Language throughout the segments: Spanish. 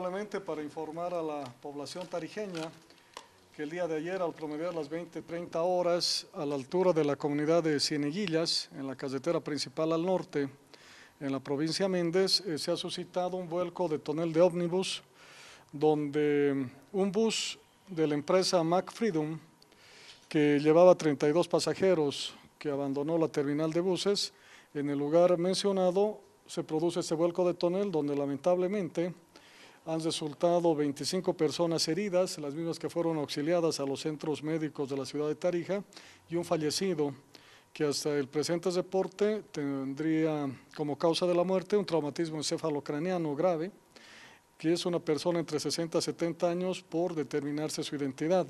Solamente para informar a la población tarijeña que el día de ayer, al promediar las 20-30 horas, a la altura de la comunidad de Cieneguillas, en la carretera principal al norte, en la provincia Méndez, eh, se ha suscitado un vuelco de tonel de ómnibus, donde un bus de la empresa Mac Freedom, que llevaba 32 pasajeros, que abandonó la terminal de buses, en el lugar mencionado se produce ese vuelco de tonel, donde lamentablemente han resultado 25 personas heridas, las mismas que fueron auxiliadas a los centros médicos de la ciudad de Tarija, y un fallecido que hasta el presente reporte tendría como causa de la muerte un traumatismo encefalocraniano grave, que es una persona entre 60 y 70 años por determinarse su identidad.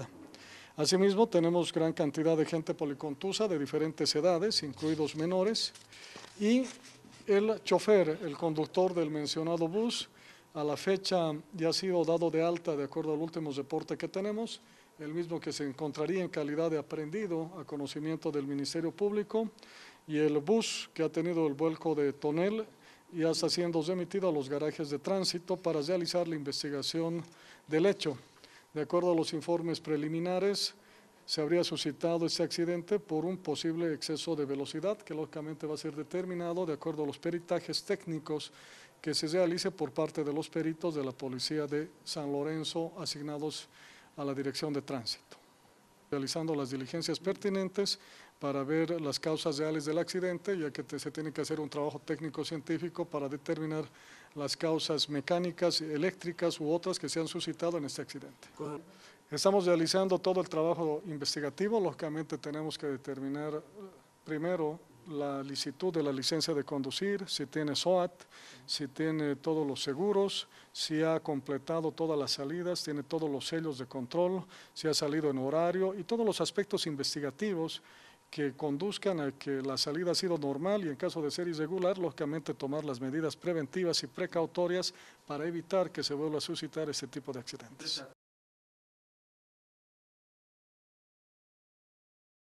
Asimismo, tenemos gran cantidad de gente policontusa de diferentes edades, incluidos menores, y el chofer, el conductor del mencionado bus, a la fecha ya ha sido dado de alta, de acuerdo al último reporte que tenemos, el mismo que se encontraría en calidad de aprendido a conocimiento del Ministerio Público, y el bus que ha tenido el vuelco de Tonel ya está siendo remitido a los garajes de tránsito para realizar la investigación del hecho. De acuerdo a los informes preliminares, se habría suscitado este accidente por un posible exceso de velocidad que lógicamente va a ser determinado de acuerdo a los peritajes técnicos que se realice por parte de los peritos de la Policía de San Lorenzo asignados a la Dirección de Tránsito, realizando las diligencias pertinentes para ver las causas reales del accidente, ya que se tiene que hacer un trabajo técnico-científico para determinar las causas mecánicas, eléctricas u otras que se han suscitado en este accidente. Estamos realizando todo el trabajo investigativo, lógicamente tenemos que determinar eh, primero la licitud de la licencia de conducir, si tiene SOAT, si tiene todos los seguros, si ha completado todas las salidas, tiene todos los sellos de control, si ha salido en horario y todos los aspectos investigativos que conduzcan a que la salida ha sido normal y en caso de ser irregular, lógicamente tomar las medidas preventivas y precautorias para evitar que se vuelva a suscitar este tipo de accidentes.